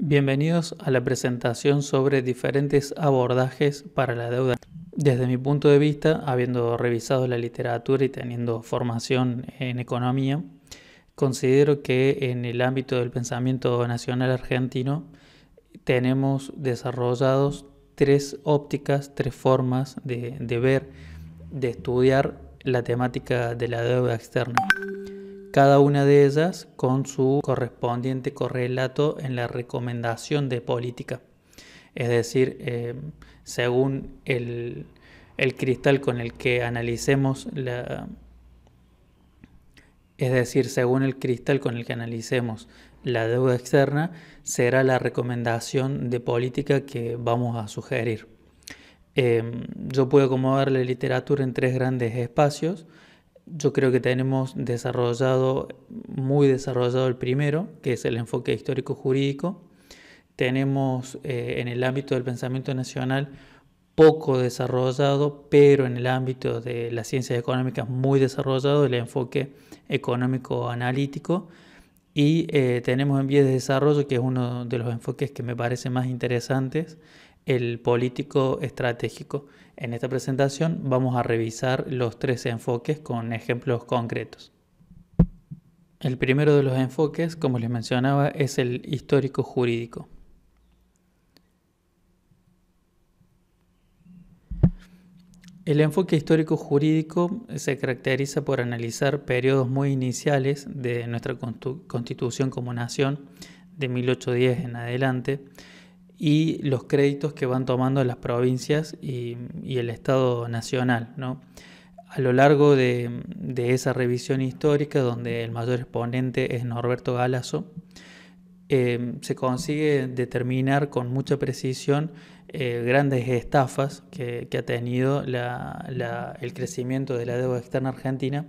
Bienvenidos a la presentación sobre diferentes abordajes para la deuda. Desde mi punto de vista, habiendo revisado la literatura y teniendo formación en economía, considero que en el ámbito del pensamiento nacional argentino tenemos desarrollados tres ópticas, tres formas de, ver, de estudiar la temática de la deuda externa cada una de ellas con su correspondiente correlato en la recomendación de política. Es decir, eh, según el, cristal con el que analicemos la... Es decir, según el cristal con el que analicemos la deuda externa, será la recomendación de política que vamos a sugerir. Eh, yo puedo acomodar la literatura en tres grandes espacios yo creo que tenemos desarrollado, muy desarrollado el primero, que es el enfoque histórico-jurídico. Tenemos eh, en el ámbito del pensamiento nacional poco desarrollado, pero en el ámbito de las ciencias económicas muy desarrollado el enfoque económico-analítico. Y eh, tenemos en vías de desarrollo, que es uno de los enfoques que me parece más interesantes, el político estratégico. En esta presentación vamos a revisar los tres enfoques con ejemplos concretos. El primero de los enfoques, como les mencionaba, es el histórico jurídico. El enfoque histórico jurídico se caracteriza por analizar periodos muy iniciales de nuestra constitución como nación, de 1810 en adelante, y los créditos que van tomando las provincias y, el Estado Nacional. ¿no? A lo largo de, esa revisión histórica, donde el mayor exponente es Norberto Galazo, eh, se consigue determinar con mucha precisión eh, grandes estafas que, ha tenido el crecimiento de la deuda externa argentina,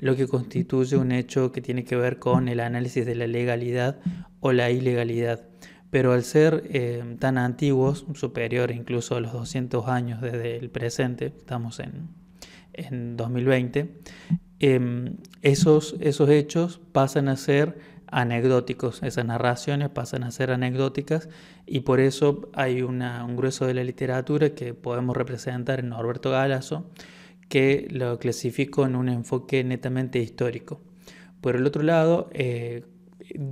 lo que constituye un hecho que tiene que ver con el análisis de la legalidad o la ilegalidad pero al ser eh, tan antiguos, superior incluso a los 200 años desde el presente, estamos en, 2020, em, esos, esos hechos pasan a ser anecdóticos, esas narraciones pasan a ser anecdóticas y por eso hay un grueso de la literatura que podemos representar en Norberto Galasso que lo clasifico en un enfoque netamente histórico. Por el otro lado, eh,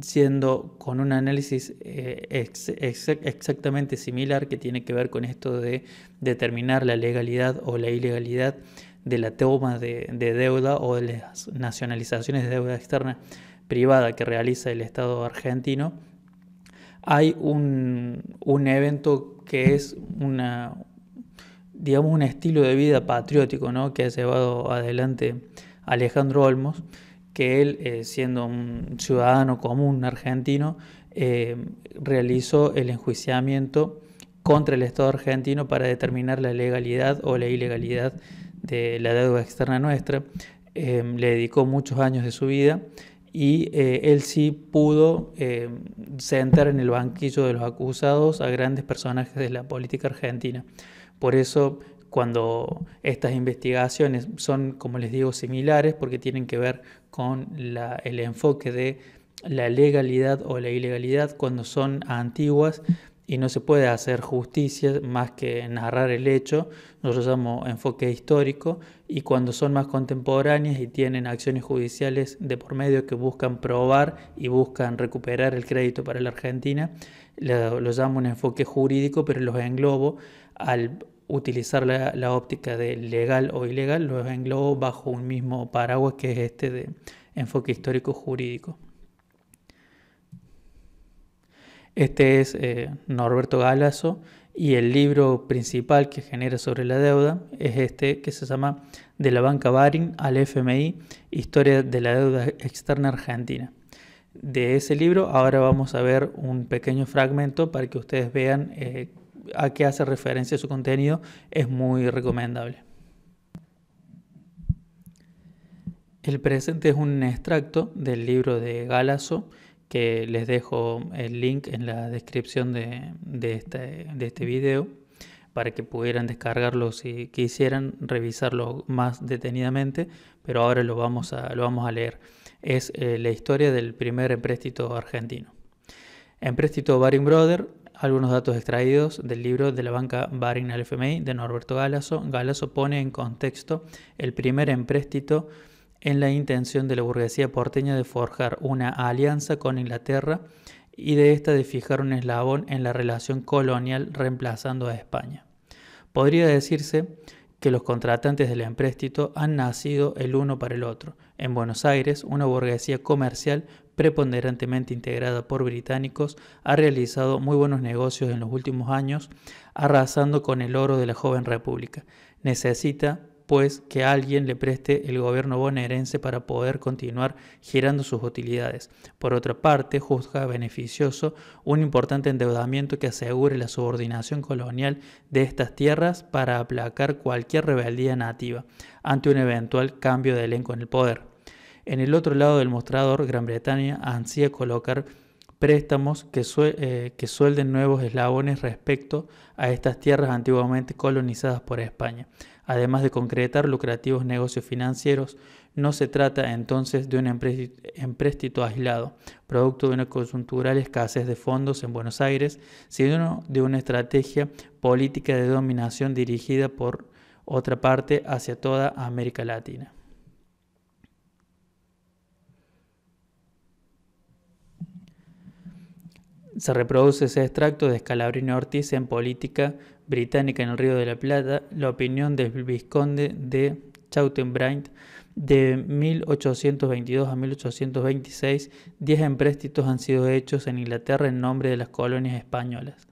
Siendo con un análisis eh, exactamente similar que tiene que ver con esto de determinar la legalidad o la ilegalidad de la toma de, deuda o de las nacionalizaciones de deuda externa privada que realiza el Estado argentino, hay un, evento que es una, digamos, un estilo de vida patriótico que ha llevado adelante Alejandro Olmos, que él, eh, siendo un ciudadano común argentino, eh, realizó el enjuiciamiento contra el Estado argentino para determinar la legalidad o la ilegalidad de la deuda externa nuestra. Em, le dedicó muchos años de su vida y eh, él sí pudo em, sentar en el banquillo de los acusados a grandes personajes de la política argentina. Por eso cuando estas investigaciones son, como les digo, similares porque tienen que ver con el enfoque de la legalidad o la ilegalidad cuando son antiguas y no se puede hacer justicia más que narrar el hecho, nosotros llamo enfoque histórico, y cuando son más contemporáneas y tienen acciones judiciales de por medio que buscan probar y buscan recuperar el crédito para la Argentina, lo llamo un enfoque jurídico, pero los englobo al utilizar la, óptica de legal o ilegal, los englobo bajo un mismo paraguas que es este de enfoque histórico jurídico. Este es eh, Norberto Galasso y el libro principal que genera sobre la deuda es este que se llama De la banca Baring al FMI, Historia de la deuda externa argentina. De ese libro ahora vamos a ver un pequeño fragmento para que ustedes vean eh, a qué hace referencia su contenido es muy recomendable. El presente es un extracto del libro de Galazo, que les dejo el link en la descripción de, de, este, de este video para que pudieran descargarlo si quisieran, revisarlo más detenidamente, pero ahora lo vamos a, lo vamos a leer. Es eh, la historia del primer empréstito argentino. Empréstito Baring Brother algunos datos extraídos del libro de la banca Baring al FMI de Norberto Galasso. Galasso pone en contexto el primer empréstito en la intención de la burguesía porteña de forjar una alianza con Inglaterra y de esta de fijar un eslabón en la relación colonial reemplazando a España. Podría decirse que los contratantes del empréstito han nacido el uno para el otro. En Buenos Aires, una burguesía comercial preponderantemente integrada por británicos, ha realizado muy buenos negocios en los últimos años, arrasando con el oro de la joven república. Necesita, pues, que alguien le preste el gobierno bonaerense para poder continuar girando sus utilidades. Por otra parte, juzga beneficioso un importante endeudamiento que asegure la subordinación colonial de estas tierras para aplacar cualquier rebeldía nativa ante un eventual cambio de elenco en el poder. En el otro lado del mostrador, Gran Bretaña ansía colocar préstamos eh, que, suelden nuevos eslabones respecto a estas tierras antiguamente colonizadas por España. Además de concretar lucrativos negocios financieros, no se trata entonces de un empréstito aislado, producto de una coyuntural escasez de fondos en Buenos Aires, sino de una estrategia política de dominación dirigida por otra parte hacia toda América Latina. Se reproduce ese extracto de Scalabrini Ortiz en Política Británica en el Río de la Plata, la opinión del Visconde de Chautenbriand de 1822 a 1826, 10 empréstitos han sido hechos en Inglaterra en nombre de las colonias españolas.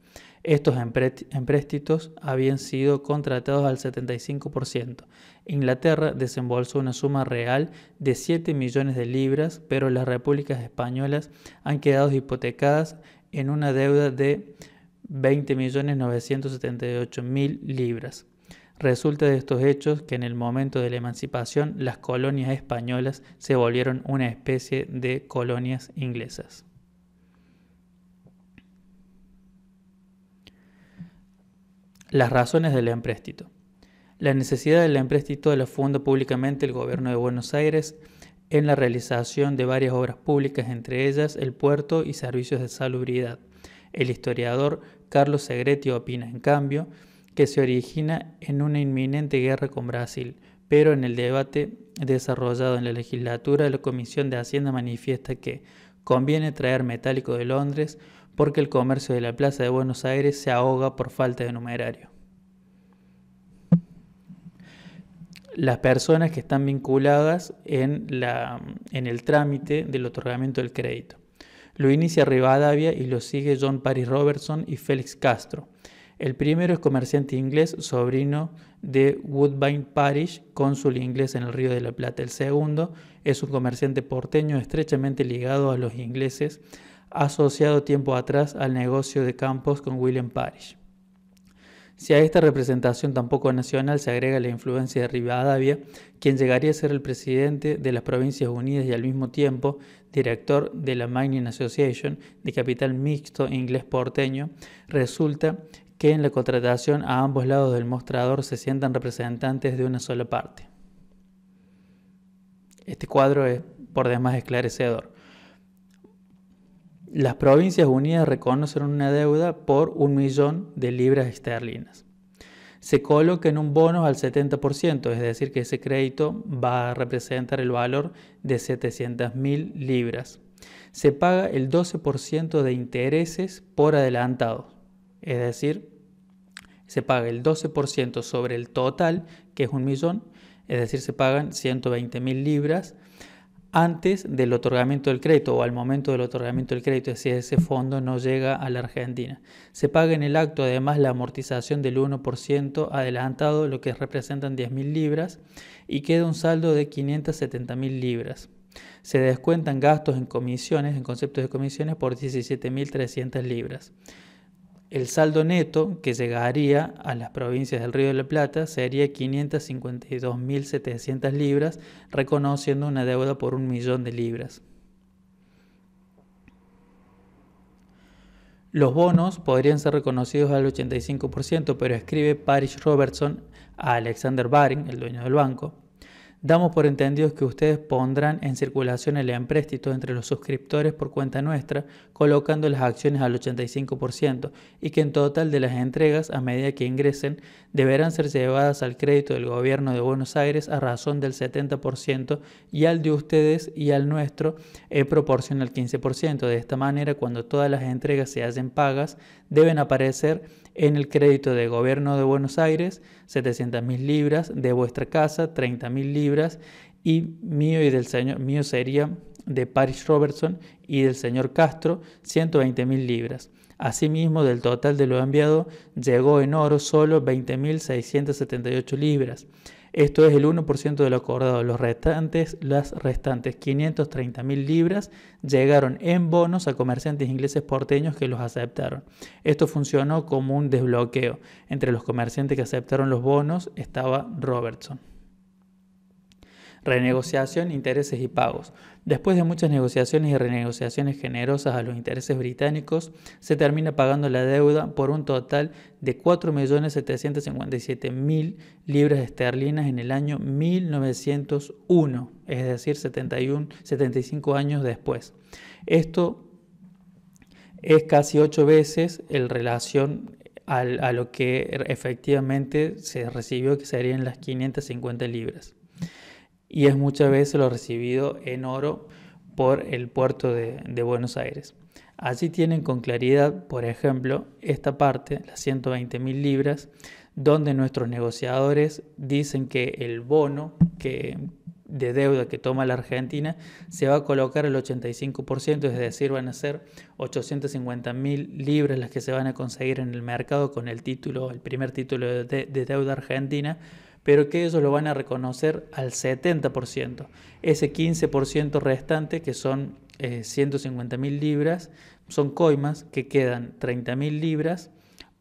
Estos empréstitos habían sido contratados al 75%. Inglaterra desembolsó una suma real de 7 millones de libras, pero las repúblicas españolas han quedado hipotecadas en una deuda de 20.978.000 libras. Resulta de estos hechos que en el momento de la emancipación las colonias españolas se volvieron una especie de colonias inglesas. Las razones del empréstito. La necesidad del empréstito la funda públicamente el gobierno de Buenos Aires en la realización de varias obras públicas, entre ellas el puerto y servicios de salubridad. El historiador Carlos Segretti opina, en cambio, que se origina en una inminente guerra con Brasil, pero en el debate desarrollado en la legislatura, la Comisión de Hacienda manifiesta que conviene traer metálico de Londres porque el comercio de la Plaza de Buenos Aires se ahoga por falta de numerario. las personas que están vinculadas en, el trámite del otorgamiento del crédito. Lo inicia Rivadavia y lo sigue John Paris Robertson y Félix Castro. El primero es comerciante inglés, sobrino de Woodbine Parish, cónsul inglés en el Río de la Plata. El segundo es un comerciante porteño estrechamente ligado a los ingleses, asociado tiempo atrás al negocio de campos con William Parish. Si a esta representación tampoco nacional se agrega la influencia de Rivadavia, quien llegaría a ser el presidente de las Provincias Unidas y al mismo tiempo director de la Mining Association de capital mixto inglés porteño, resulta que en la contratación a ambos lados del mostrador se sientan representantes de una sola parte. Este cuadro es por demás esclarecedor las Provincias Unidas reconocen una deuda por un millón de libras esterlinas. Se coloca en un bono al 70%, es decir, que ese crédito va a representar el valor de 700.000 libras. Se paga el 12% de intereses por adelantado, es decir, se paga el 12% sobre el total, que es un millón, es decir, se pagan 120.000 libras antes del otorgamiento del crédito o al momento del otorgamiento del crédito, si ese fondo no llega a la Argentina. Se paga en el acto además la amortización del 1% adelantado, lo que representan 10.000 libras, y queda un saldo de 570.000 libras. Se descuentan gastos en comisiones, en conceptos de comisiones, por 17.300 libras el saldo neto que llegaría a las provincias del Río de la Plata sería 552.700 libras, reconociendo una deuda por un millón de libras. Los bonos podrían ser reconocidos al 85%, pero escribe Parish Robertson a Alexander Baring, el dueño del banco, Damos por entendido que ustedes pondrán en circulación el empréstito entre los suscriptores por cuenta nuestra, colocando las acciones al 85% y que en total de las entregas a medida que ingresen deberán ser llevadas al crédito del gobierno de Buenos Aires a razón del 70% y al de ustedes y al nuestro en proporción al 15%. De esta manera, cuando todas las entregas se hacen pagas, deben aparecer en el crédito de gobierno de Buenos Aires, 700.000 libras, de vuestra casa, 30.000 libras, y mío y del señor, mío sería de Paris Robertson y del señor Castro, 120.000 libras. Asimismo, del total de lo enviado, llegó en oro solo 20.678 libras. Esto es el 1% de lo acordado. Los restantes, las restantes 530.000 libras llegaron en bonos a comerciantes ingleses porteños que los aceptaron. Esto funcionó como un desbloqueo. Entre los comerciantes que aceptaron los bonos estaba Robertson renegociación, intereses y pagos. Después de muchas negociaciones y renegociaciones generosas a los intereses británicos, se termina pagando la deuda por un total de 4.757.000 libras esterlinas en el año 1901, es decir, 75 años después. Esto es casi ocho veces en relación a, a lo que efectivamente se recibió, que serían las 550 libras y es muchas veces lo recibido en oro por el puerto de, Buenos Aires. Así tienen con claridad, por ejemplo, esta parte, las mil libras, donde nuestros negociadores dicen que el bono que, de deuda que toma la Argentina se va a colocar el 85%, es decir, van a ser 850.000 libras las que se van a conseguir en el mercado con el título, el primer título de deuda argentina pero que ellos lo van a reconocer al 70%. Ese 15% restante, que son 150.000 eh, libras, son coimas que quedan 30.000 libras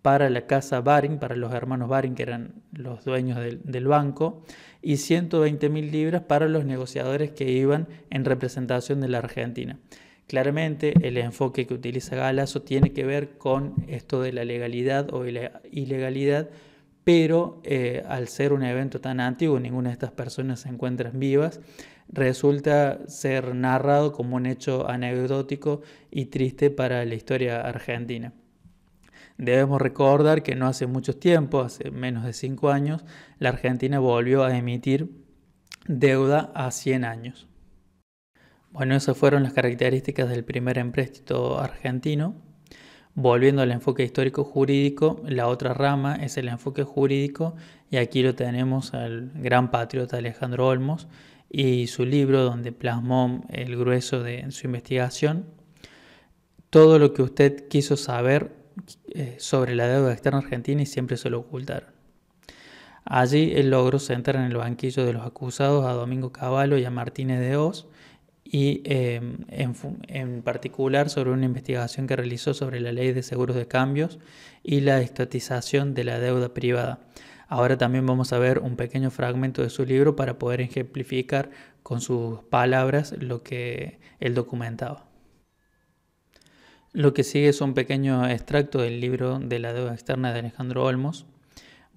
para la casa Baring, para los hermanos Baring, que eran los dueños del, banco, y 120.000 libras para los negociadores que iban en representación de la Argentina. Claramente el enfoque que utiliza Galazo tiene que ver con esto de la legalidad o de la ilegalidad pero eh, al ser un evento tan antiguo, ninguna de estas personas se encuentran vivas, resulta ser narrado como un hecho anecdótico y triste para la historia argentina. Debemos recordar que no hace mucho tiempo, hace menos de cinco años, la Argentina volvió a emitir deuda a 100 años. Bueno, esas fueron las características del primer empréstito argentino. Volviendo al enfoque histórico jurídico, la otra rama es el enfoque jurídico y aquí lo tenemos al gran patriota Alejandro Olmos y su libro donde plasmó el grueso de su investigación. Todo lo que usted quiso saber eh, sobre la deuda externa argentina y siempre se lo ocultaron. Allí el logro se sentar en el banquillo de los acusados a Domingo Cavallo y a Martínez de Oz y em, en, en, particular sobre una investigación que realizó sobre la ley de seguros de cambios y la estatización de la deuda privada. Ahora también vamos a ver un pequeño fragmento de su libro para poder ejemplificar con sus palabras lo que él documentaba. Lo que sigue es un pequeño extracto del libro de la deuda externa de Alejandro Olmos.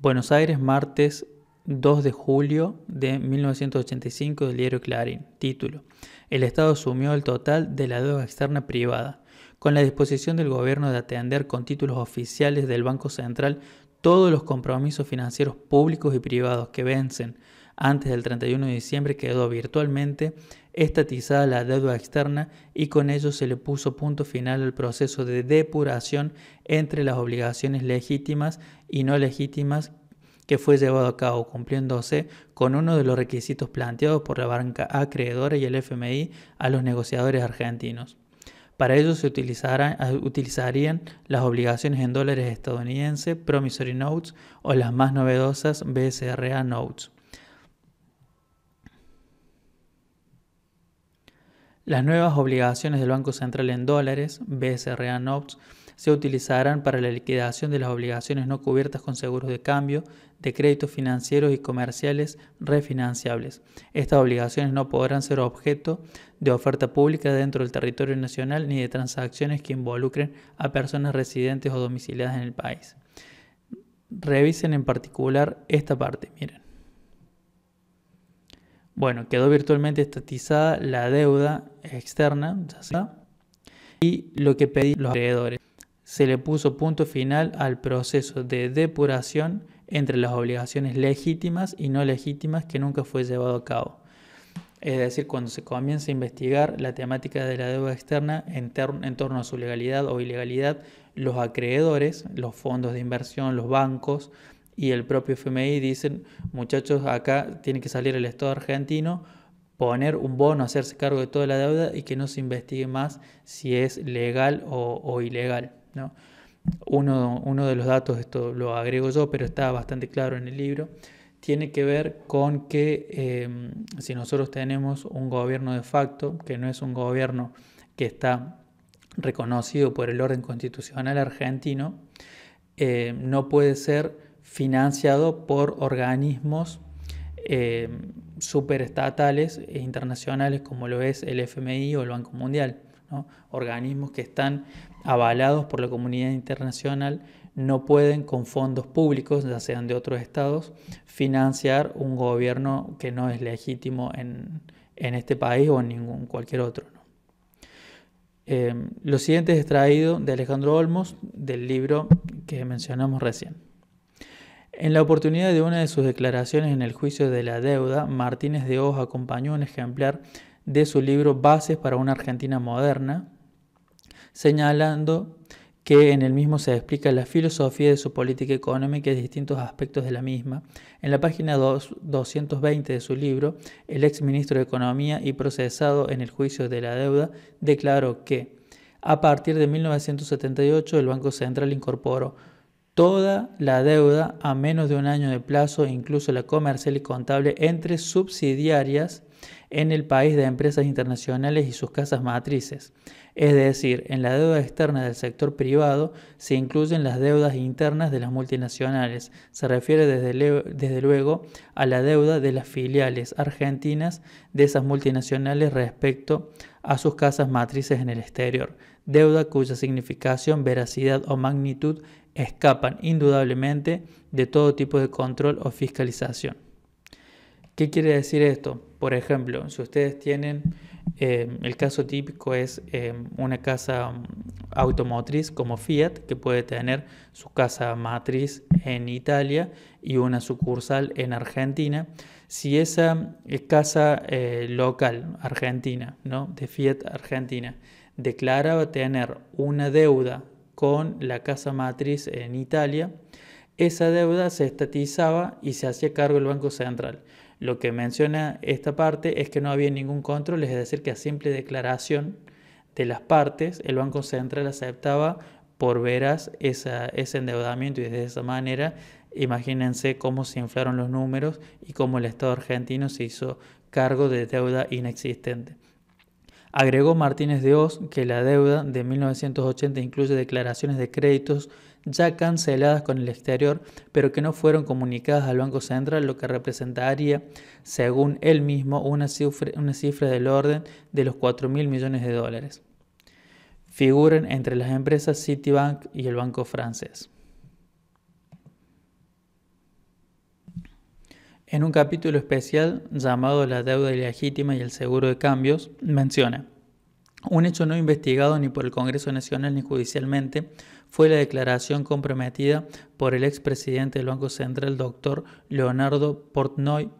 Buenos Aires, martes 2 de julio de 1985 del diario Clarín. Título. El Estado asumió el total de la deuda externa privada, con la disposición del gobierno de atender con títulos oficiales del Banco Central todos los compromisos financieros públicos y privados que vencen antes del 31 de diciembre quedó virtualmente estatizada la deuda externa y con ello se le puso punto final al proceso de depuración entre las obligaciones legítimas y no legítimas que fue llevado a cabo cumpliéndose con uno de los requisitos planteados por la banca acreedora y el FMI a los negociadores argentinos. Para ello se utilizarían las obligaciones en dólares estadounidenses, promissory notes o las más novedosas BSRA notes. Las nuevas obligaciones del Banco Central en dólares, BSRA notes, se utilizarán para la liquidación de las obligaciones no cubiertas con seguros de cambio de créditos financieros y comerciales refinanciables. Estas obligaciones no podrán ser objeto de oferta pública dentro del territorio nacional ni de transacciones que involucren a personas residentes o domiciliadas en el país. Revisen en particular esta parte, miren. Bueno, quedó virtualmente estatizada la deuda externa y lo que pedían los acreedores. Se le puso punto final al proceso de depuración entre las obligaciones legítimas y no legítimas que nunca fue llevado a cabo. Es decir, cuando se comienza a investigar la temática de la deuda externa en, torno a su legalidad o ilegalidad, los acreedores, los fondos de inversión, los bancos y el propio FMI dicen, muchachos, acá tiene que salir el Estado argentino, poner un bono, hacerse cargo de toda la deuda y que no se investigue más si es legal o, o ilegal. ¿no? Uno, uno de los datos, esto lo agrego yo, pero está bastante claro en el libro, tiene que ver con que em, si nosotros tenemos un gobierno de facto, que no es un gobierno que está reconocido por el orden constitucional argentino, em, no puede ser financiado por organismos em, superestatales e internacionales como lo es el FMI o el Banco Mundial, ¿no? organismos que están avalados por la comunidad internacional no pueden con fondos públicos, ya sean de otros estados, financiar un gobierno que no es legítimo en, este país o en ningún, cualquier otro. Em, lo siguiente es extraído de Alejandro Olmos, del libro que mencionamos recién. En la oportunidad de una de sus declaraciones en el juicio de la deuda, Martínez de Hoz acompañó un ejemplar de su libro Bases para una Argentina Moderna, señalando que en el mismo se explica la filosofía de su política económica y distintos aspectos de la misma. En la página 220 de su libro, el ex ministro de Economía y procesado en el juicio de la deuda declaró que a partir de 1978 el Banco Central incorporó toda la deuda a menos de un año de plazo, incluso la comercial y contable, entre subsidiarias en el país de empresas internacionales y sus casas matrices. Es decir, en la deuda externa del sector privado se incluyen las deudas internas de las multinacionales. Se refiere desde, desde luego a la deuda de las filiales argentinas de esas multinacionales respecto a sus casas matrices en el exterior, deuda cuya significación, veracidad o magnitud escapan indudablemente de todo tipo de control o fiscalización. ¿Qué quiere decir esto? Por ejemplo, si ustedes tienen, eh, el caso típico es eh, una casa mm, automotriz como Fiat, que puede tener su casa matriz en Italia y una sucursal en Argentina. Si esa eh, casa local argentina, de Fiat Argentina, declaraba tener una deuda con la casa matriz en Italia, esa deuda se estatizaba y se hacía cargo el Banco Central. Lo que menciona esta parte es que no había ningún control, es decir, que a simple declaración de las partes, el Banco Central aceptaba por veras ese endeudamiento y de esa manera, imagínense cómo se inflaron los números y cómo el Estado argentino se hizo cargo de deuda inexistente. Agregó Martínez de Oz que la deuda de 1980 incluye declaraciones de créditos ya canceladas con el exterior, pero que no fueron comunicadas al Banco Central, lo que representaría, según él mismo, una cifra, del orden de los 4 mil millones de dólares. Figuran entre las empresas Citibank y el banco francés. En un capítulo especial llamado La deuda ilegítima y el seguro de cambios, menciona un hecho no investigado ni por el Congreso Nacional ni judicialmente fue la declaración comprometida por el expresidente del Banco Central, doctor Leonardo Portnoy,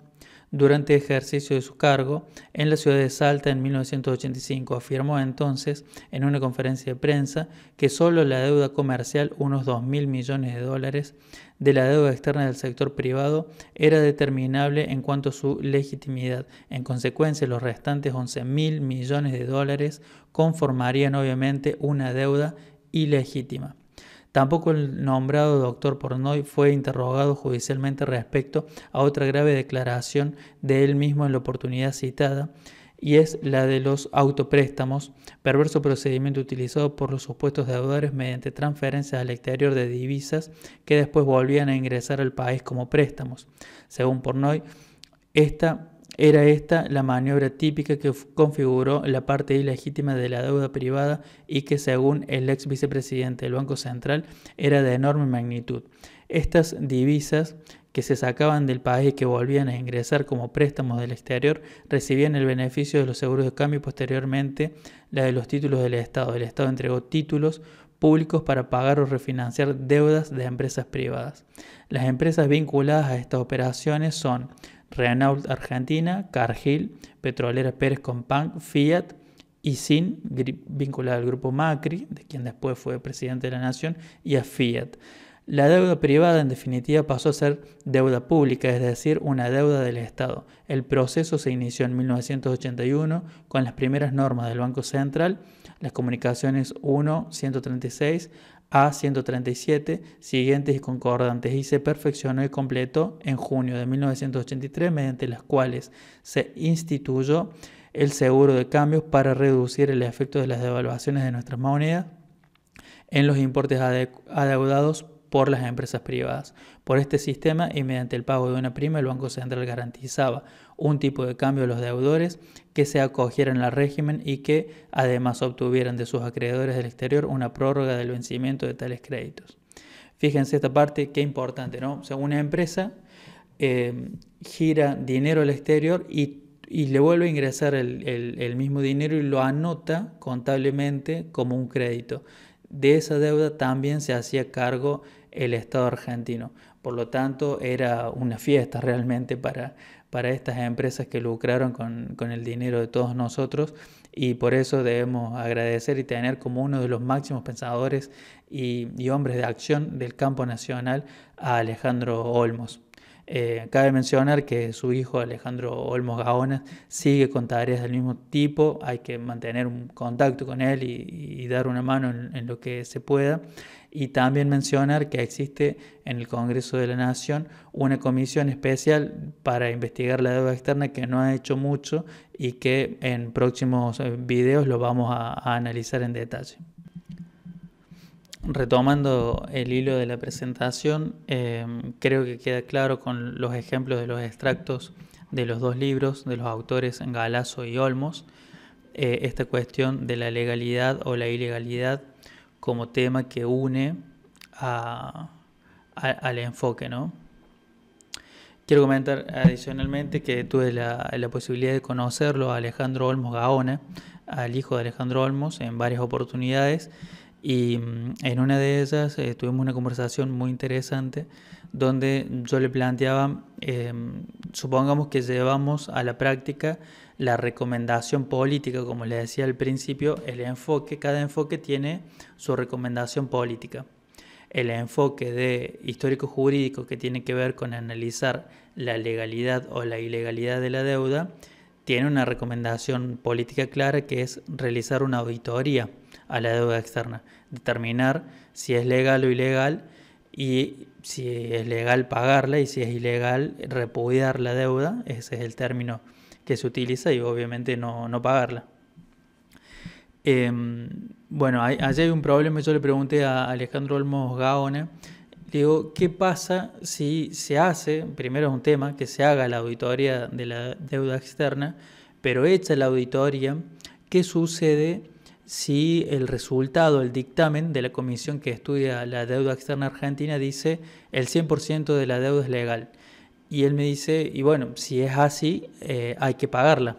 durante ejercicio de su cargo en la ciudad de Salta en 1985. Afirmó entonces en una conferencia de prensa que solo la deuda comercial, unos 2.000 millones de dólares, de la deuda externa del sector privado era determinable en cuanto a su legitimidad. En consecuencia, los restantes 11.000 millones de dólares conformarían obviamente una deuda ilegítima. Tampoco el nombrado doctor Pornoy fue interrogado judicialmente respecto a otra grave declaración de él mismo en la oportunidad citada, y es la de los autopréstamos, perverso procedimiento utilizado por los supuestos deudores mediante transferencias al exterior de divisas que después volvían a ingresar al país como préstamos. Según Pornoy, esta era esta la maniobra típica que configuró la parte ilegítima de la deuda privada y que según el ex vicepresidente del Banco Central era de enorme magnitud. Estas divisas que se sacaban del país y que volvían a ingresar como préstamos del exterior recibían el beneficio de los seguros de cambio y posteriormente la de los títulos del Estado. El Estado entregó títulos públicos para pagar o refinanciar deudas de empresas privadas. Las empresas vinculadas a estas operaciones son Renault Argentina, Cargill, Petrolera Pérez Compán, Fiat, y sin vinculada al grupo Macri, de quien después fue presidente de la nación, y a Fiat. La deuda privada en definitiva pasó a ser deuda pública, es decir, una deuda del Estado. El proceso se inició en 1981 con las primeras normas del Banco Central, las comunicaciones 1, 136, a 137 siguientes y concordantes y se perfeccionó y completó en junio de 1983 mediante las cuales se instituyó el seguro de cambios para reducir el efecto de las devaluaciones de nuestra moneda en los importes adeudados por las empresas privadas. Por este sistema y mediante el pago de una prima, el Banco Central garantizaba un tipo de cambio a los deudores que se acogieran al régimen y que además obtuvieran de sus acreedores del exterior una prórroga del vencimiento de tales créditos. Fíjense esta parte, qué importante, ¿no? O sea, una empresa eh, gira dinero al exterior y, le vuelve a ingresar el mismo dinero y lo anota contablemente como un crédito. De esa deuda también se hacía cargo el Estado argentino. Por lo tanto, era una fiesta realmente para, para estas empresas que lucraron con, el dinero de todos nosotros y por eso debemos agradecer y tener como uno de los máximos pensadores y, hombres de acción del campo nacional a Alejandro Olmos. Eh, cabe mencionar que su hijo Alejandro Olmos Gaona sigue con tareas del mismo tipo, hay que mantener un contacto con él y, dar una mano en, lo que se pueda. Y también mencionar que existe en el Congreso de la Nación una comisión especial para investigar la deuda externa que no ha hecho mucho y que en próximos eh, videos lo vamos a, analizar en detalle. Retomando el hilo de la presentación, em, creo que queda claro con los ejemplos de los extractos de los dos libros de los autores Galazo y Olmos, eh, esta cuestión de la legalidad o la ilegalidad como tema que une a, al enfoque, ¿no? Quiero comentar adicionalmente que tuve la, posibilidad de conocerlo a Alejandro Olmos Gaona, al hijo de Alejandro Olmos, en varias oportunidades. Y mm, en una de ellas eh, tuvimos una conversación muy interesante donde yo le planteaba, em, supongamos que llevamos a la práctica la recomendación política, como les decía al principio, el enfoque, cada enfoque tiene su recomendación política. El enfoque de histórico jurídico que tiene que ver con analizar la legalidad o la ilegalidad de la deuda tiene una recomendación política clara que es realizar una auditoría a la deuda externa, determinar si es legal o ilegal y si es legal pagarla y si es ilegal repudiar la deuda, ese es el término que se utiliza y obviamente no, pagarla. Em, bueno, allí hay un problema, yo le pregunté a Alejandro Olmos Gaona, digo, ¿qué pasa si se hace, primero es un tema, que se haga la auditoría de la deuda externa, pero hecha la auditoría, ¿qué sucede si el resultado, el dictamen de la comisión que estudia la deuda externa argentina dice el 100% de la deuda es legal? Y él me dice, y bueno, si es así, eh, hay que pagarla.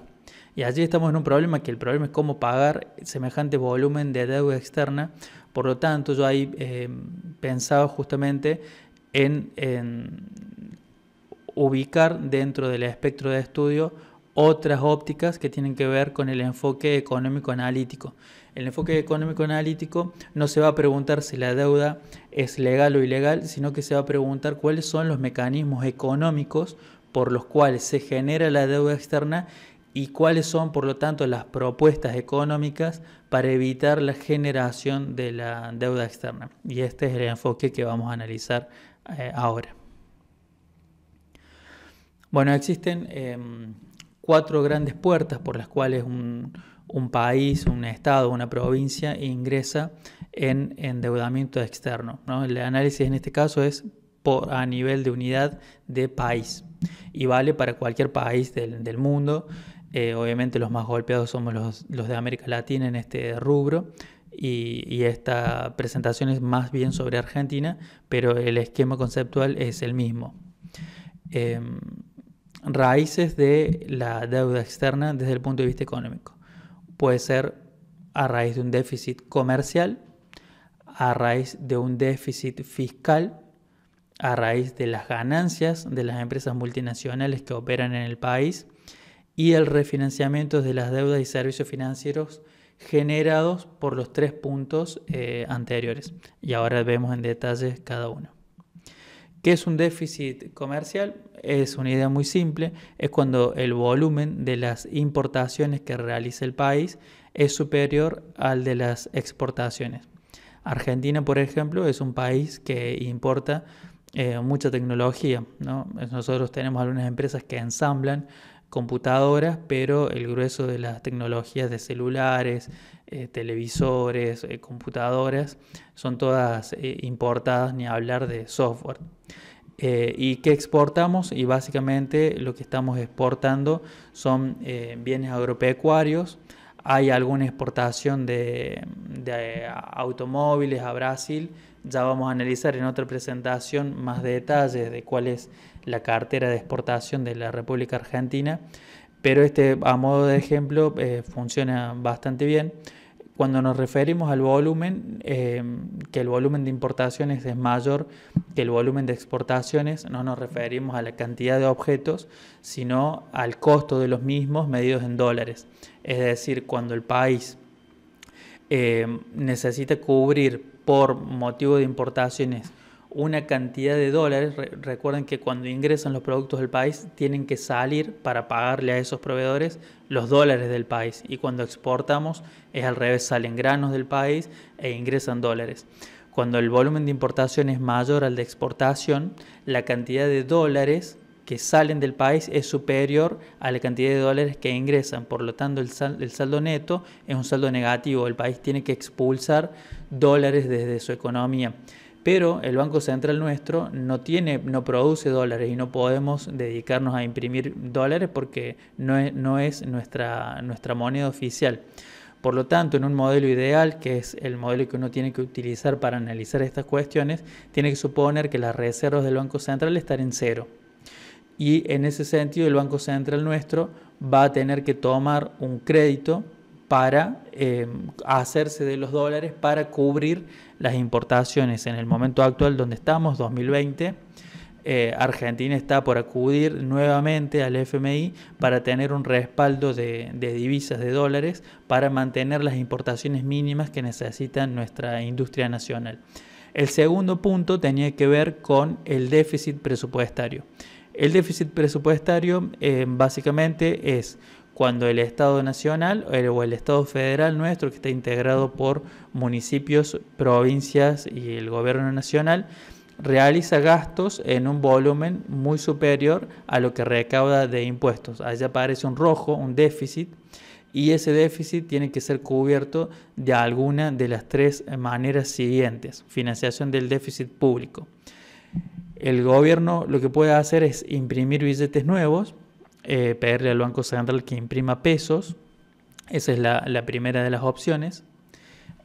Y allí estamos en un problema, que el problema es cómo pagar semejante volumen de deuda externa. Por lo tanto, yo ahí eh, pensaba justamente en, ubicar dentro del espectro de estudio otras ópticas que tienen que ver con el enfoque económico analítico. El enfoque económico analítico no se va a preguntar si la deuda es legal o ilegal, sino que se va a preguntar cuáles son los mecanismos económicos por los cuales se genera la deuda externa y cuáles son, por lo tanto, las propuestas económicas para evitar la generación de la deuda externa. Y este es el enfoque que vamos a analizar eh, ahora. Bueno, existen... Em, cuatro grandes puertas por las cuales un, país, un estado, una provincia ingresa en endeudamiento externo. El análisis en este caso es por, a nivel de unidad de país y vale para cualquier país del, mundo. Eh, obviamente los más golpeados somos los, de América Latina en este rubro y, esta presentación es más bien sobre Argentina, pero el esquema conceptual es el mismo. Em, raíces de la deuda externa desde el punto de vista económico. Puede ser a raíz de un déficit comercial, a raíz de un déficit fiscal, a raíz de las ganancias de las empresas multinacionales que operan en el país y el refinanciamiento de las deudas y servicios financieros generados por los tres puntos eh, anteriores. Y ahora vemos en detalle cada uno. ¿Qué es un déficit comercial? es una idea muy simple, es cuando el volumen de las importaciones que realiza el país es superior al de las exportaciones. Argentina, por ejemplo, es un país que importa eh, mucha tecnología. Nosotros tenemos algunas empresas que ensamblan computadoras, pero el grueso de las tecnologías de celulares, eh, televisores, eh, computadoras, son todas importadas, ni hablar de software. Eh, y qué exportamos y básicamente lo que estamos exportando son eh, bienes agropecuarios. Hay alguna exportación de, eh, automóviles a Brasil. Ya vamos a analizar en otra presentación más detalles de cuál es la cartera de exportación de la República Argentina. Pero este, a modo de ejemplo, funciona bastante bien cuando nos referimos al volumen, em, que el volumen de importaciones es mayor que el volumen de exportaciones, no nos referimos a la cantidad de objetos, sino al costo de los mismos medidos en dólares. Es decir, cuando el país em, necesita cubrir por motivo de importaciones una cantidad de dólares. recuerden que cuando ingresan los productos del país tienen que salir para pagarle a esos proveedores los dólares del país. Y cuando exportamos es al revés, salen granos del país e ingresan dólares. Cuando el volumen de importación es mayor al de exportación, la cantidad de dólares que salen del país es superior a la cantidad de dólares que ingresan. Por lo tanto, el, saldo neto es un saldo negativo. El país tiene que expulsar dólares desde su economía pero el Banco Central nuestro no tiene, no produce dólares y no podemos dedicarnos a imprimir dólares porque no es, nuestra, moneda oficial. Por lo tanto, en un modelo ideal, que es el modelo que uno tiene que utilizar para analizar estas cuestiones, tiene que suponer que las reservas del Banco Central están en cero. Y en ese sentido, el Banco Central nuestro va a tener que tomar un crédito para eh, hacerse de los dólares para cubrir las importaciones en el momento actual donde estamos, 2020, eh, Argentina está por acudir nuevamente al FMI para tener un respaldo de, divisas de dólares para mantener las importaciones mínimas que necesita nuestra industria nacional. El segundo punto tenía que ver con el déficit presupuestario. El déficit presupuestario eh, básicamente es cuando el Estado Nacional eh, o el Estado Federal nuestro, que está integrado por municipios, provincias y el Gobierno Nacional, realiza gastos en un volumen muy superior a lo que recauda de impuestos. Allá aparece un rojo, un déficit, y ese déficit tiene que ser cubierto de alguna de las tres maneras siguientes. Financiación del déficit público. El gobierno lo que puede hacer es imprimir billetes nuevos, eh, pedirle al Banco Central que imprima pesos, esa es la, primera de las opciones.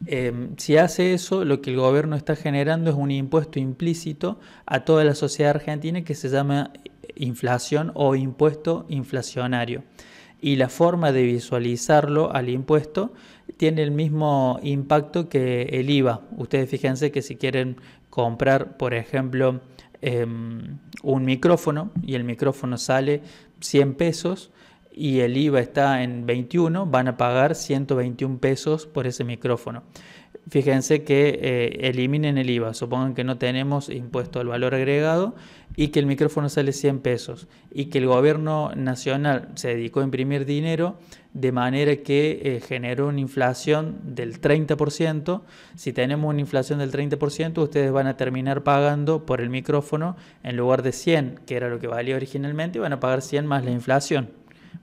Em, si hace eso, lo que el gobierno está generando es un impuesto implícito a toda la sociedad argentina que se llama eh, inflación o impuesto inflacionario. Y la forma de visualizarlo al impuesto tiene el mismo impacto que el IVA. Ustedes fíjense que si quieren comprar, por ejemplo, em, un micrófono y el micrófono sale 100 pesos y el IVA está en 21, van a pagar 121 pesos por ese micrófono fíjense que eh, eliminen el IVA, supongan que no tenemos impuesto al valor agregado y que el micrófono sale 100 pesos y que el gobierno nacional se dedicó a imprimir dinero de manera que eh, generó una inflación del 30%. Si tenemos una inflación del 30%, ustedes van a terminar pagando por el micrófono en lugar de 100, que era lo que valía originalmente, y van a pagar 100 más la inflación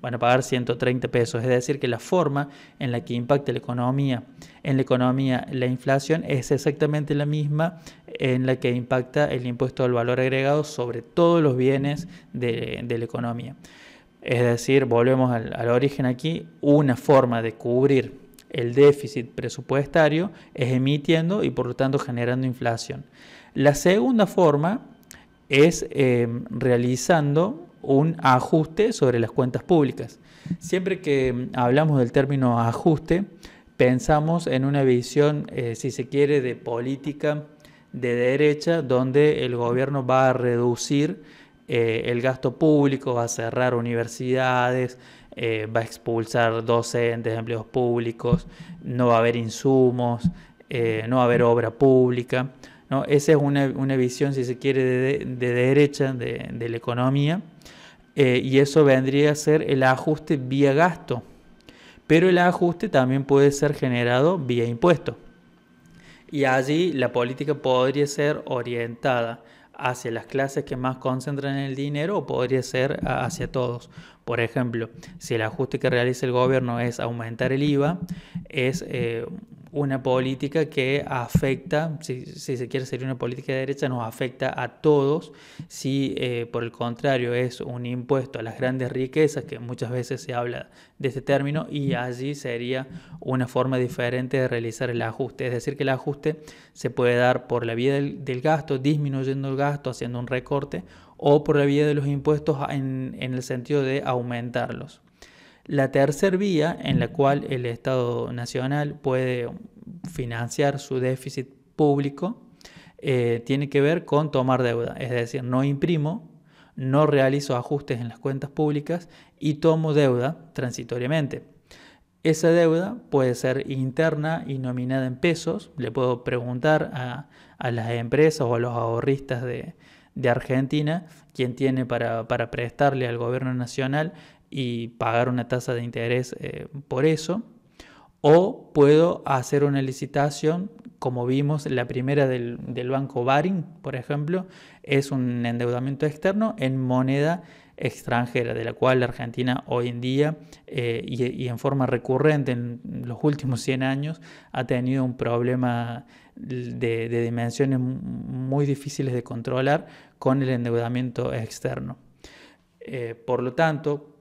van a pagar 130 pesos. Es decir, que la forma en la que impacta la economía, en la economía la inflación es exactamente la misma en la que impacta el impuesto al valor agregado sobre todos los bienes de, la economía. Es decir, volvemos al, origen aquí, una forma de cubrir el déficit presupuestario es emitiendo y por lo tanto generando inflación. La segunda forma es eh, realizando un ajuste sobre las cuentas públicas. Siempre que mm, hablamos del término ajuste, pensamos en una visión, eh, si se quiere, de política de derecha, donde el gobierno va a reducir eh, el gasto público, va a cerrar universidades, eh, va a expulsar docentes, empleos públicos, no va a haber insumos, no va a haber obra pública. Esa es una, visión, si se quiere, de, derecha de la economía eh, y eso vendría a ser el ajuste vía gasto. Pero el ajuste también puede ser generado vía impuesto. Y allí la política podría ser orientada hacia las clases que más concentran el dinero o podría ser hacia todos. Por ejemplo, si el ajuste que realiza el gobierno es aumentar el IVA, es eh, una política que afecta, si, se quiere sería una política de derecha, nos afecta a todos. Si eh, por el contrario es un impuesto a las grandes riquezas, que muchas veces se habla de este término, y allí sería una forma diferente de realizar el ajuste. Es decir, que el ajuste se puede dar por la vía del, gasto, disminuyendo el gasto, haciendo un recorte, o por la vía de los impuestos en el sentido de aumentarlos. La tercera vía en la cual el Estado Nacional puede financiar su déficit público eh, tiene que ver con tomar deuda, es decir, no imprimo, no realizo ajustes en las cuentas públicas y tomo deuda transitoriamente. Esa deuda puede ser interna y nominada en pesos. Le puedo preguntar a, las empresas o a los ahorristas de, Argentina, quién tiene para, para, prestarle al gobierno nacional y pagar una tasa de interés eh, por eso. O puedo hacer una licitación, como vimos, la primera del, banco Baring, por ejemplo, es un endeudamiento externo en moneda extranjera, de la cual la Argentina hoy en día eh, y, en forma recurrente en los últimos 100 años ha tenido un problema de, dimensiones muy difíciles de controlar con el endeudamiento externo. Eh, por lo tanto,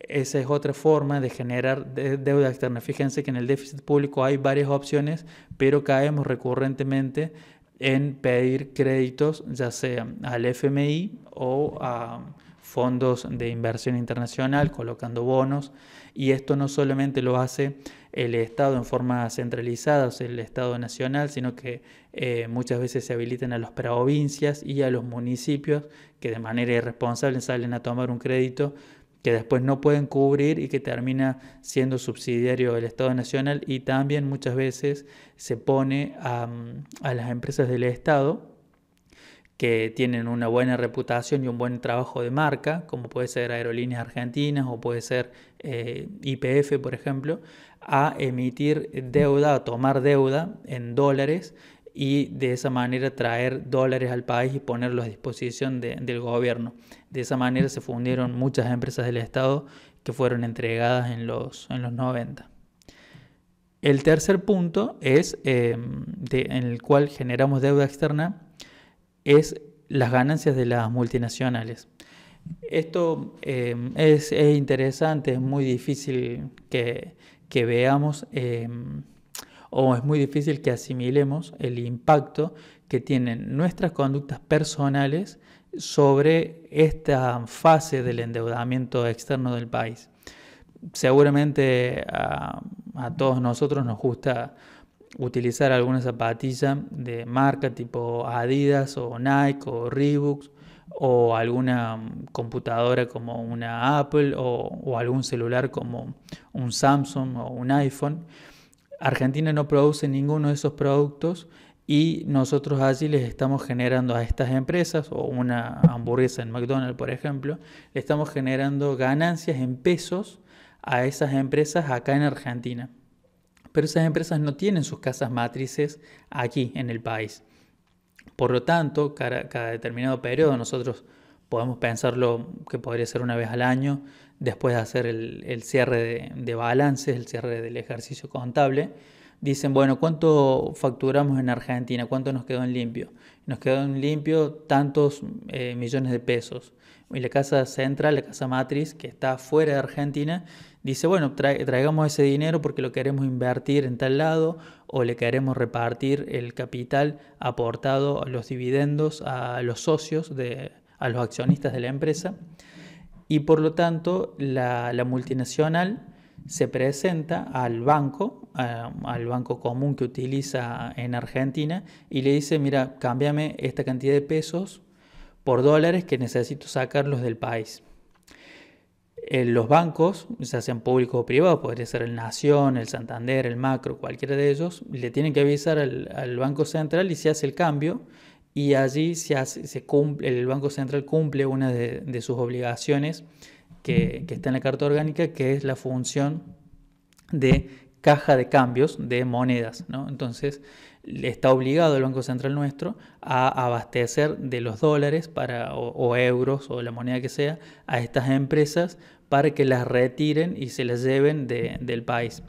esa es otra forma de generar deuda externa. Fíjense que en el déficit público hay varias opciones, pero caemos recurrentemente en pedir créditos, ya sea al FMI o a fondos de inversión internacional, colocando bonos. Y esto no solamente lo hace el Estado en forma centralizada, sea, el Estado nacional, sino que eh, muchas veces se habilitan a las provincias y a los municipios que de manera irresponsable salen a tomar un crédito que después no pueden cubrir y que termina siendo subsidiario del Estado Nacional y también muchas veces se pone mm, a, las empresas del Estado que tienen una buena reputación y un buen trabajo de marca, como puede ser Aerolíneas Argentinas o puede ser eh, IPF, por ejemplo, a emitir deuda, a tomar deuda en dólares y de esa manera traer dólares al país y ponerlos a disposición del gobierno. De esa manera se fundieron muchas empresas del Estado que fueron entregadas en los, en los 90. El tercer punto es, em, en el cual generamos deuda externa, es las ganancias de las multinacionales. Esto em, es, interesante, es muy difícil que, veamos. Em, o es muy difícil que asimilemos el impacto que tienen nuestras conductas personales sobre esta fase del endeudamiento externo del país. Seguramente ah, a, todos nosotros nos gusta utilizar alguna zapatilla de marca tipo Adidas o Nike o Reebok o alguna computadora como una Apple o algún celular como un Samsung o un iPhone Argentina no produce ninguno de esos productos y nosotros allí les estamos generando a estas empresas, o una hamburguesa en McDonald's, por ejemplo, le estamos generando ganancias en pesos a esas empresas acá en Argentina. Pero esas empresas no tienen sus casas matrices aquí en el país. Por lo tanto, cada, determinado periodo nosotros podemos pensarlo que podría ser una vez al año, después de hacer el, cierre de, balances, el cierre del ejercicio contable, dicen, bueno, ¿cuánto facturamos en Argentina? ¿Cuánto nos quedó en limpio? Nos quedó en limpio tantos eh, millones de pesos. Y la casa central, la casa matriz, que está fuera de Argentina, dice, bueno, traigamos ese dinero porque lo queremos invertir en tal lado o le queremos repartir el capital aportado a los dividendos a los socios, a los accionistas de la empresa y por lo tanto la, multinacional se presenta al banco, al banco común que utiliza en Argentina y le dice, mira, cámbiame esta cantidad de pesos por dólares que necesito sacarlos del país. Eh, los bancos, ya sean públicos o privados, podría ser el Nación, el Santander, el Macro, cualquiera de ellos, le tienen que avisar al, al Banco Central y se hace el cambio y allí se, cumple, el Banco Central cumple una de, sus obligaciones que, está en la Carta Orgánica, que es la función de caja de cambios de monedas. Entonces, está obligado el Banco Central nuestro a abastecer de los dólares para, o, euros o la moneda que sea a estas empresas para que las retiren y se las lleven del país.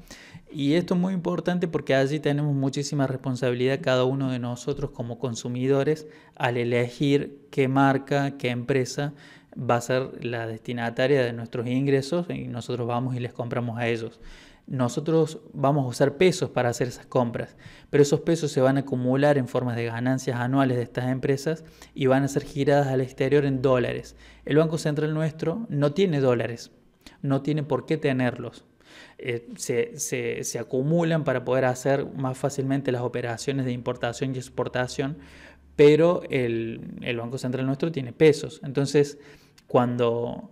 Y esto es muy importante porque allí tenemos muchísima responsabilidad cada uno de nosotros como consumidores al elegir qué marca, qué empresa va a ser la destinataria de nuestros ingresos y nosotros vamos y les compramos a ellos. Nosotros vamos a usar pesos para hacer esas compras, pero esos pesos se van a acumular en formas de ganancias anuales de estas empresas y van a ser giradas al exterior en dólares. El Banco Central nuestro no tiene dólares, no tiene por qué tenerlos eh, se, acumulan para poder hacer más fácilmente las operaciones de importación y exportación, pero el, Banco Central nuestro tiene pesos. Entonces, cuando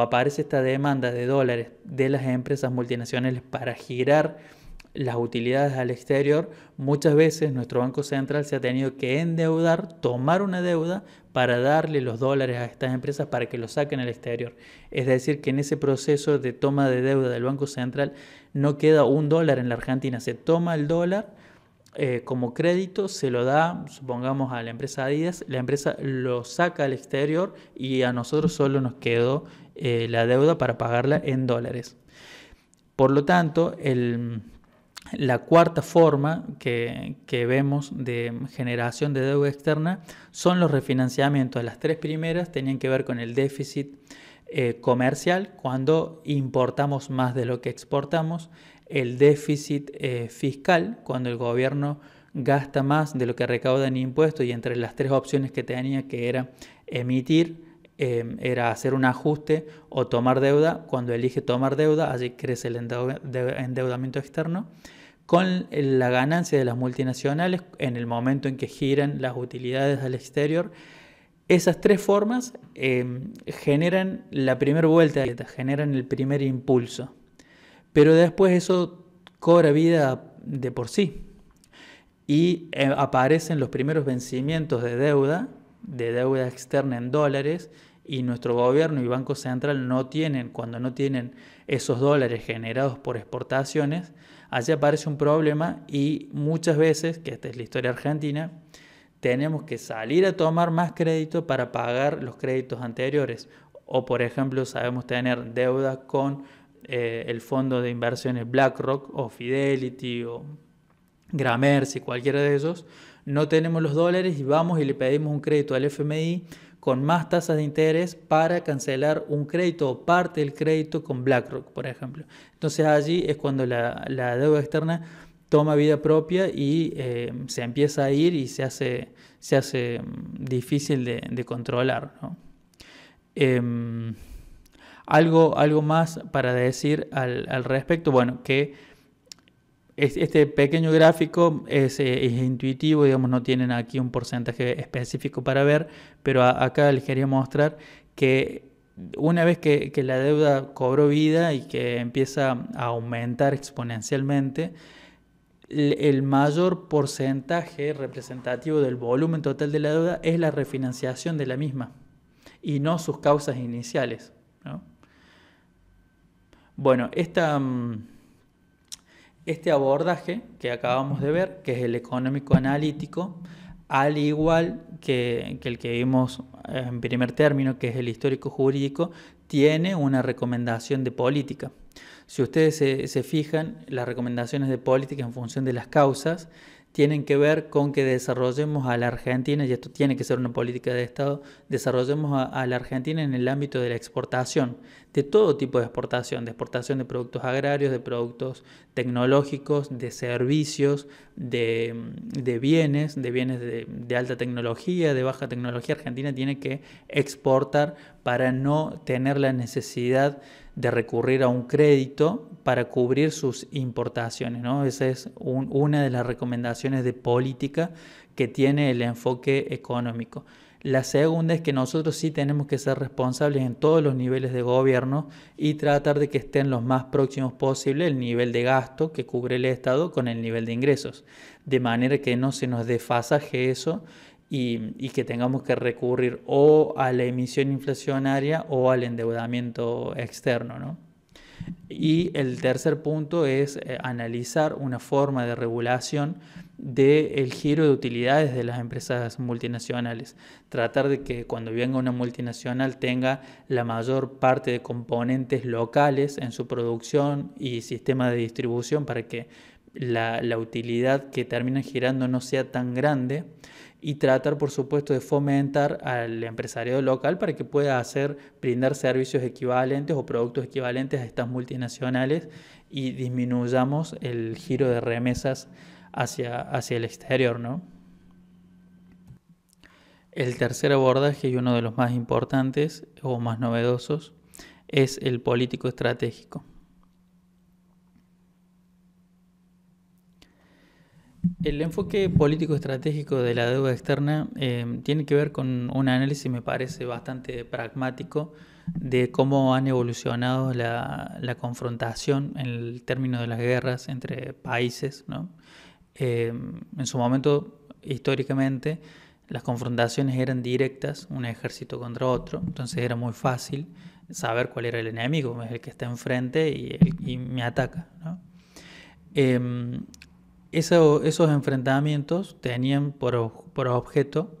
aparece esta demanda de dólares de las empresas multinacionales para girar las utilidades al exterior, muchas veces nuestro Banco Central se ha tenido que endeudar, tomar una deuda para darle los dólares a estas empresas para que lo saquen al exterior. Es decir, que en ese proceso de toma de deuda del Banco Central no queda un dólar en la Argentina, se toma el dólar. Eh, como crédito se lo da, supongamos, a la empresa Adidas, la empresa lo saca al exterior y a nosotros solo nos quedó eh, la deuda para pagarla en dólares. Por lo tanto, el, la cuarta forma que, vemos de generación de deuda externa son los refinanciamientos. Las tres primeras tenían que ver con el déficit eh, comercial, cuando importamos más de lo que exportamos, el déficit eh, fiscal, cuando el gobierno gasta más de lo que recauda en impuestos y entre las tres opciones que tenía que era emitir Em, era hacer un ajuste o tomar deuda. Cuando elige tomar deuda, allí crece el endeudamiento externo con la ganancia de las multinacionales en el momento en que giran las utilidades al exterior. Esas tres formas em, generan la primera vuelta, generan el primer impulso, pero después eso cobra vida de por sí y em, aparecen los primeros vencimientos de deuda, de deuda externa en dólares y nuestro gobierno y Banco Central no tienen, cuando no tienen esos dólares generados por exportaciones, allí aparece un problema y muchas veces, que esta es la historia argentina, tenemos que salir a tomar más crédito para pagar los créditos anteriores. O por ejemplo, sabemos tener deuda con eh, el fondo de inversiones BlackRock o Fidelity o Gramercy, cualquiera de esos, no tenemos los dólares y vamos y le pedimos un crédito al FMI con más tasas de interés para cancelar un crédito o parte del crédito con BlackRock, por ejemplo. Entonces allí es cuando la, deuda externa toma vida propia y eh, se empieza a ir y se hace, se hace mm, difícil de, controlar. Em, algo, algo más para decir al, al respecto, bueno, que este pequeño gráfico eh, es, intuitivo, digamos, no tienen aquí un porcentaje específico para ver, pero acá les quería mostrar que una vez que, la deuda cobró vida y que empieza a aumentar exponencialmente, el, mayor porcentaje representativo del volumen total de la deuda es la refinanciación de la misma y no sus causas iniciales. Bueno, esta... Mm, este abordaje que acabamos de ver, que es el económico analítico, al igual que, el que vimos eh, en primer término, que es el histórico jurídico, tiene una recomendación de política. Si ustedes se, fijan, las recomendaciones de política en función de las causas tienen que ver con que desarrollemos a la Argentina, y esto tiene que ser una política de Estado, desarrollemos a, la Argentina en el ámbito de la exportación, de todo tipo de exportación, de exportación de productos agrarios, de productos tecnológicos, de servicios, de, bienes, de bienes de, de alta tecnología, de baja tecnología. Argentina tiene que exportar para no tener la necesidad de recurrir a un crédito para cubrir sus importaciones. ¿no? Esa es una de las recomendaciones de política que tiene el enfoque económico. La segunda es que nosotros sí tenemos que ser responsables en todos los niveles de gobierno y tratar de que estén los más próximos posible el nivel de gasto que cubre el Estado con el nivel de ingresos, de manera que no se nos desfasaje eso y, que tengamos que recurrir o a la emisión inflacionaria o al endeudamiento externo. ¿no? Y el tercer punto es eh, analizar una forma de regulación del giro de utilidades de las empresas multinacionales. Tratar de que cuando venga una multinacional tenga la mayor parte de componentes locales en su producción y sistema de distribución para que la, utilidad que termina girando no sea tan grande y tratar, por supuesto, de fomentar al empresariado local para que pueda hacer, brindar servicios equivalentes o productos equivalentes a estas multinacionales y disminuyamos el giro de remesas hacia, hacia el exterior, El tercer abordaje y uno de los más importantes o más novedosos es el político estratégico. El enfoque político estratégico de la deuda externa em, tiene que ver con un análisis, me parece, bastante pragmático de cómo han evolucionado la, confrontación en el término de las guerras entre países. Em, en su momento, históricamente, las confrontaciones eran directas, un ejército contra otro, entonces era muy fácil saber cuál era el enemigo, es el que está enfrente y, me ataca. ¿no? Em, esos enfrentamientos tenían por, objeto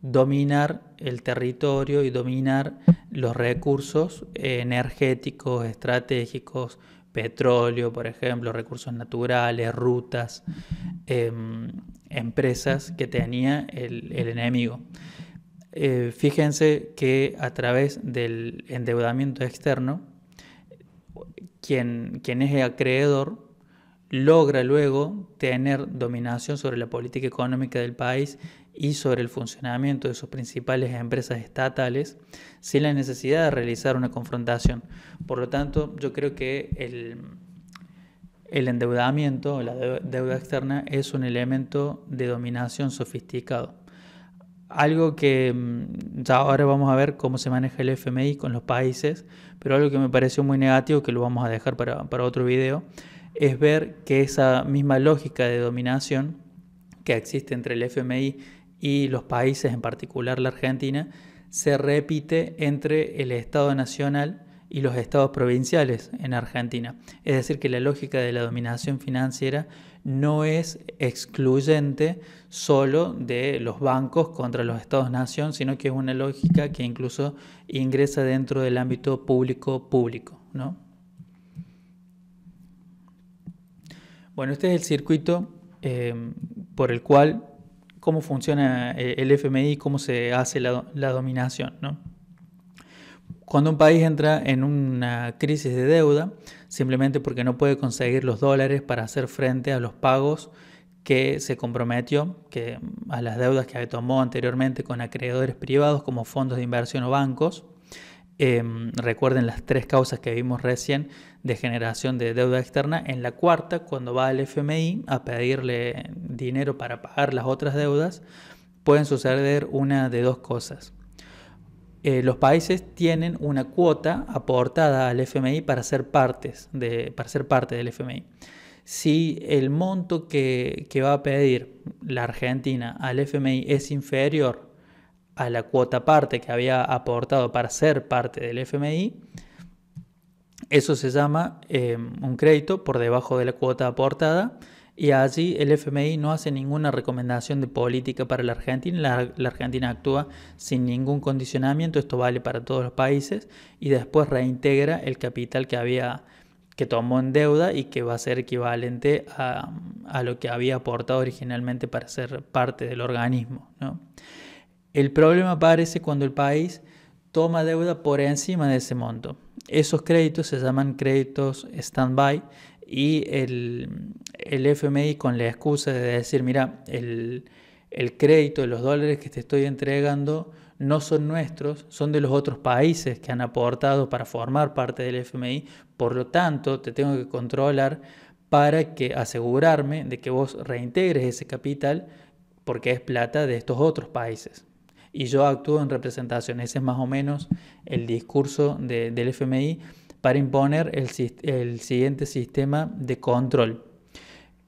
dominar el territorio y dominar los recursos energéticos, estratégicos, petróleo, por ejemplo, recursos naturales, rutas, em, empresas que tenía el, enemigo. Eh, fíjense que a través del endeudamiento externo, quien, quien es el acreedor logra luego tener dominación sobre la política económica del país y sobre el funcionamiento de sus principales empresas estatales sin la necesidad de realizar una confrontación. Por lo tanto, yo creo que el, el endeudamiento, la deuda externa, es un elemento de dominación sofisticado. Algo que mm, ya ahora vamos a ver cómo se maneja el FMI con los países, pero algo que me pareció muy negativo, que lo vamos a dejar para, para otro video, es ver que esa misma lógica de dominación que existe entre el FMI y los países, en particular la Argentina, se repite entre el Estado Nacional y los estados provinciales en Argentina. Es decir, que la lógica de la dominación financiera no es excluyente solo de los bancos contra los estados-nación, sino que es una lógica que incluso ingresa dentro del ámbito público-público. ¿no? Bueno, este es el circuito eh, por el cual, cómo funciona eh, el FMI, cómo se hace la, dominación. Cuando un país entra en una crisis de deuda, simplemente porque no puede conseguir los dólares para hacer frente a los pagos que se comprometió que a las deudas que tomó anteriormente con acreedores privados como fondos de inversión o bancos, Em, recuerden las tres causas que vimos recién de generación de deuda externa. En la cuarta, cuando va al FMI a pedirle dinero para pagar las otras deudas, pueden suceder una de dos cosas. Eh, los países tienen una cuota aportada al FMI para ser, partes de, para ser parte del FMI. Si el monto que, que va a pedir la Argentina al FMI es inferior a la cuota parte que había aportado para ser parte del FMI, eso se llama eh, un crédito por debajo de la cuota aportada y allí el FMI no hace ninguna recomendación de política para la Argentina, la, Argentina actúa sin ningún condicionamiento, esto vale para todos los países y después reintegra el capital que había que tomó en deuda y que va a ser equivalente a, a lo que había aportado originalmente para ser parte del organismo. ¿no? El problema aparece cuando el país toma deuda por encima de ese monto. Esos créditos se llaman créditos stand-by y el, FMI con la excusa de decir, mira, el, el crédito de los dólares que te estoy entregando no son nuestros, son de los otros países que han aportado para formar parte del FMI, por lo tanto te tengo que controlar para que asegurarme de que vos reintegres ese capital porque es plata de estos otros países y yo actúo en representación. Ese es más o menos el discurso del FMI para imponer el, siguiente sistema de control.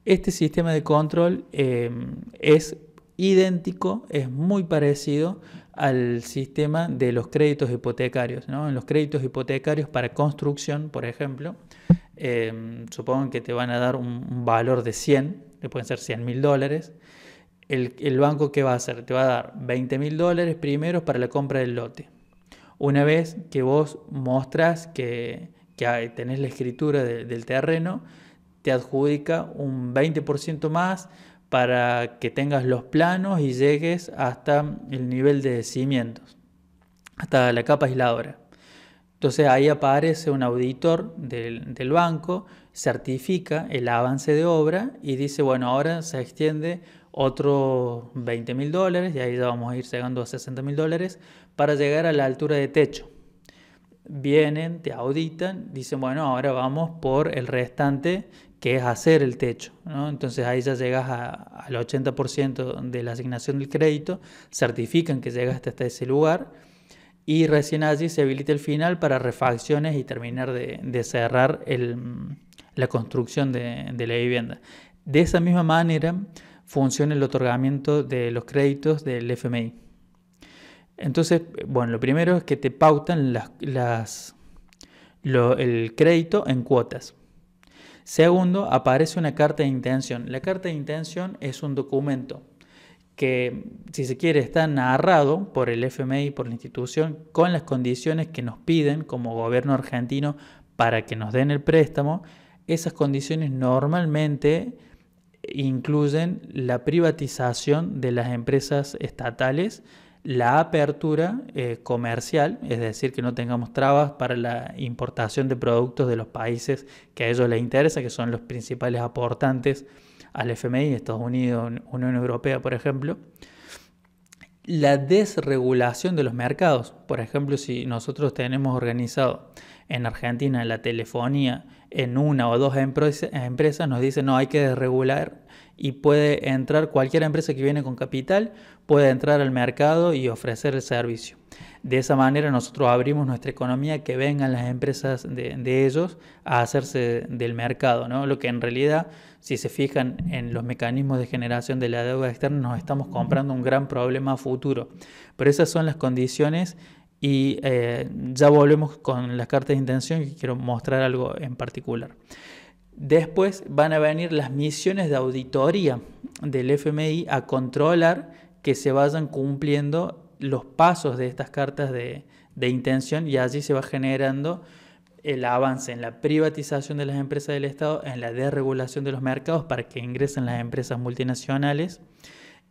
Este sistema de control eh, es idéntico, es muy parecido al sistema de los créditos hipotecarios. En los créditos hipotecarios para construcción, por ejemplo, eh, supongan que te van a dar un, valor de 100, que pueden ser 100 mil dólares, el, banco que va a hacer? Te va a dar 20 mil dólares primero para la compra del lote. Una vez que vos mostras que, que tenés la escritura del terreno, te adjudica un 20% más para que tengas los planos y llegues hasta el nivel de cimientos, hasta la capa aisladora. Entonces ahí aparece un auditor del, del, banco, certifica el avance de obra y dice, bueno, ahora se extiende otros 20 mil dólares, y ahí ya vamos a ir llegando a 60 mil dólares, para llegar a la altura de techo. Vienen, te auditan, dicen, bueno, ahora vamos por el restante, que es hacer el techo. Entonces ahí ya llegas a, al 80% de la asignación del crédito, certifican que llegaste hasta ese lugar, y recién allí se habilita el final para refacciones y terminar de, cerrar la construcción de la vivienda. De esa misma manera, funciona el otorgamiento de los créditos del FMI. Entonces, bueno, lo primero es que te pautan el crédito en cuotas. Segundo, aparece una carta de intención. La carta de intención es un documento que, si se quiere, está narrado por el FMI, por la institución, con las condiciones que nos piden como gobierno argentino para que nos den el préstamo. Esas condiciones normalmente incluyen la privatización de las empresas estatales, la apertura eh, comercial, es decir, que no tengamos trabas para la importación de productos de los países que a ellos les interesa, que son los principales aportantes al FMI, Estados Unidos, Unión Europea, por ejemplo. La desregulación de los mercados, por ejemplo, si nosotros tenemos organizado en Argentina la telefonía, en una o dos empresas nos dice no hay que desregular y puede entrar cualquier empresa que viene con capital, puede entrar al mercado y ofrecer el servicio. De esa manera nosotros abrimos nuestra economía, que vengan las empresas de, ellos a hacerse del mercado, ¿no? Lo que en realidad, si se fijan en los mecanismos de generación de la deuda externa, nos estamos comprando un gran problema futuro. Pero esas son las condiciones y eh, ya volvemos con las cartas de intención y quiero mostrar algo en particular. Después van a venir las misiones de auditoría del FMI a controlar que se vayan cumpliendo los pasos de estas cartas de, de intención y allí se va generando el avance en la privatización de las empresas del Estado, en la desregulación de los mercados para que ingresen las empresas multinacionales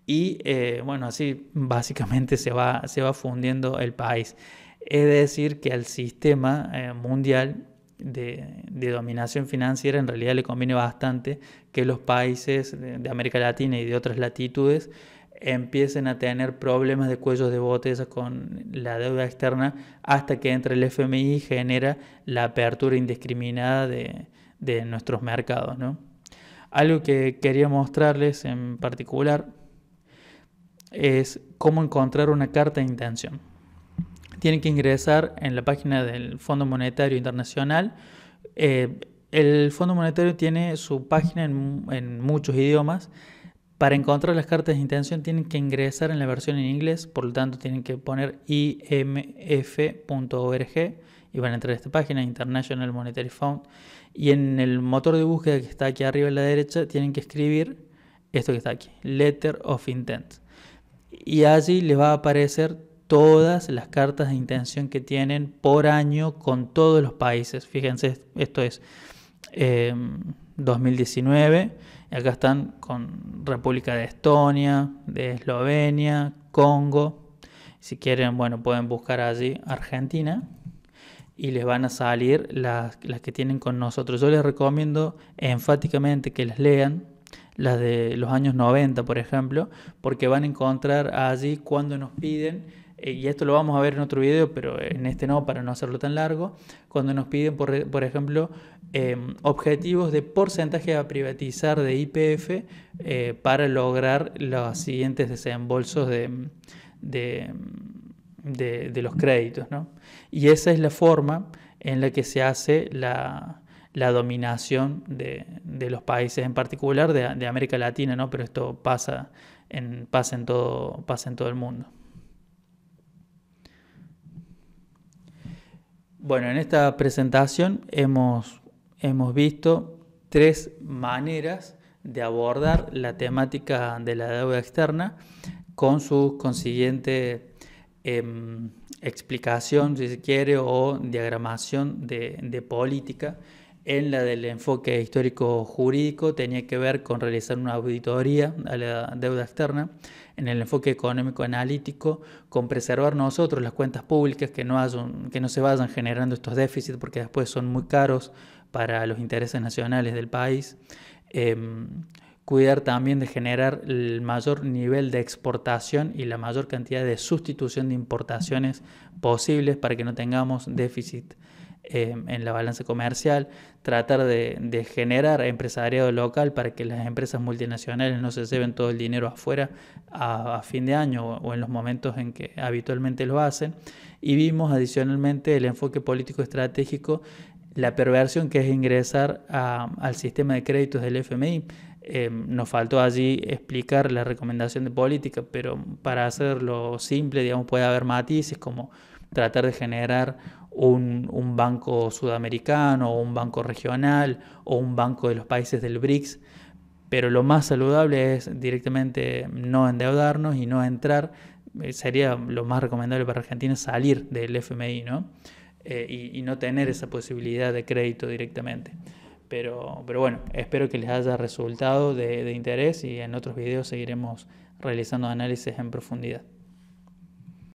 y eh, bueno, así básicamente se va, se va fundiendo el país. Es decir, que al sistema eh, mundial de, dominación financiera en realidad le conviene bastante que los países de, América Latina y de otras latitudes empiecen a tener problemas de cuellos de botella con la deuda externa hasta que entre el FMI y genera la apertura indiscriminada de, de nuestros mercados. ¿no? Algo que quería mostrarles en particular es cómo encontrar una carta de intención. Tienen que ingresar en la página del Fondo Monetario Internacional. Eh, el Fondo Monetario tiene su página en, en muchos idiomas. Para encontrar las cartas de intención tienen que ingresar en la versión en inglés, por lo tanto tienen que poner imf.org y van a entrar a esta página, International Monetary Fund. Y en el motor de búsqueda que está aquí arriba a la derecha, tienen que escribir esto que está aquí, Letter of Intent y allí les va a aparecer todas las cartas de intención que tienen por año con todos los países. Fíjense, esto es 2019, em, acá están con República de Estonia, de Eslovenia, Congo. Si quieren, bueno, pueden buscar allí Argentina y les van a salir las, las que tienen con nosotros. Yo les recomiendo enfáticamente que las lean las de los años 90, por ejemplo, porque van a encontrar allí cuando nos piden, eh, y esto lo vamos a ver en otro video, pero en este no, para no hacerlo tan largo, cuando nos piden, por, e, ejemplo, em, objetivos de porcentaje a privatizar de IPF eh, para lograr los siguientes desembolsos de, de, los créditos. Y esa es la forma en la que se hace la la dominación de, los países, en particular de, América Latina, pero esto pasa en, pasa, en todo, el mundo. Bueno, en esta presentación hemos, visto tres maneras de abordar la temática de la deuda externa con su consiguiente em, explicación, si se quiere, o diagramación de política en la del enfoque histórico jurídico tenía que ver con realizar una auditoría a la deuda externa, en el enfoque económico analítico, con preservar nosotros las cuentas públicas, que no, que no se vayan generando estos déficits porque después son muy caros para los intereses nacionales del país. Em, cuidar también de generar el mayor nivel de exportación y la mayor cantidad de sustitución de importaciones posibles para que no tengamos déficit Em, en la balanza comercial, tratar de, generar empresariado local para que las empresas multinacionales no se lleven todo el dinero afuera a, fin de año o, en los momentos en que habitualmente lo hacen. Y vimos adicionalmente el enfoque político estratégico, la perversión que es ingresar al sistema de créditos del FMI. Em, nos faltó allí explicar la recomendación de política, pero para hacerlo simple, digamos, puede haber matices como tratar de generar un, banco sudamericano o un banco regional o un banco de los países del BRICS, pero lo más saludable es directamente no endeudarnos y no entrar. Eh, sería lo más recomendable para Argentina salir del FMI, ¿no? Eh, y, no tener esa posibilidad de crédito directamente. Pero, pero bueno, espero que les haya resultado de interés y en otros videos seguiremos realizando análisis en profundidad.